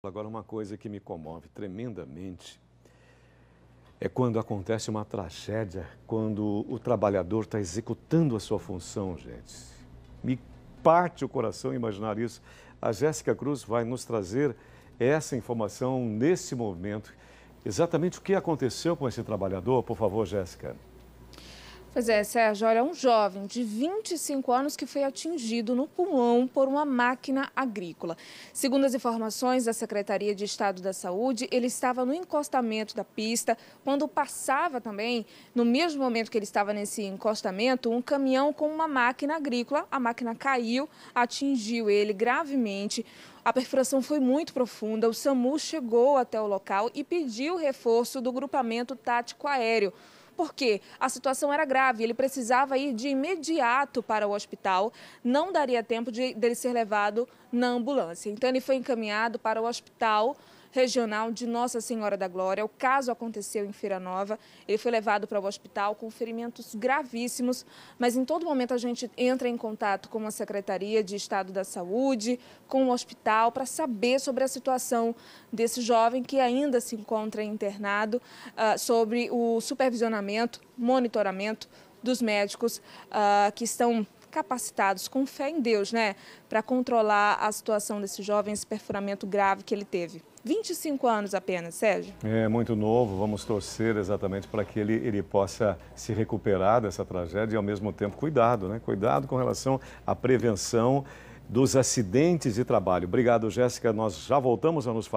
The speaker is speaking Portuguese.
Agora, uma coisa que me comove tremendamente é quando acontece uma tragédia, quando o trabalhador está executando a sua função, gente. Me parte o coração imaginar isso. A Jéssica Cruz vai nos trazer essa informação nesse momento. Exatamente o que aconteceu com esse trabalhador, por favor, Jéssica. Pois é, Sérgio, olha, um jovem de 25 anos que foi atingido no pulmão por uma máquina agrícola. Segundo as informações da Secretaria de Estado da Saúde, ele estava no encostamento da pista, quando passava também, no mesmo momento que ele estava nesse encostamento, um caminhão com uma máquina agrícola. A máquina caiu, atingiu ele gravemente. A perfuração foi muito profunda, o SAMU chegou até o local e pediu reforço do grupamento tático aéreo porque a situação era grave, ele precisava ir de imediato para o hospital, não daria tempo de, dele ser levado na ambulância. Então ele foi encaminhado para o hospital Regional de Nossa Senhora da Glória. O caso aconteceu em Feira Nova. Ele foi levado para o hospital com ferimentos gravíssimos, mas em todo momento a gente entra em contato com a Secretaria de Estado da Saúde, com o hospital, para saber sobre a situação desse jovem que ainda se encontra internado, ah, sobre o supervisionamento, monitoramento dos médicos ah, que estão capacitados, com fé em Deus, né, para controlar a situação desse jovem, esse perfuramento grave que ele teve. 25 anos apenas, Sérgio. É muito novo, vamos torcer exatamente para que ele, ele possa se recuperar dessa tragédia e, ao mesmo tempo, cuidado, né? Cuidado com relação à prevenção dos acidentes de trabalho. Obrigado, Jéssica. Nós já voltamos a nos falar.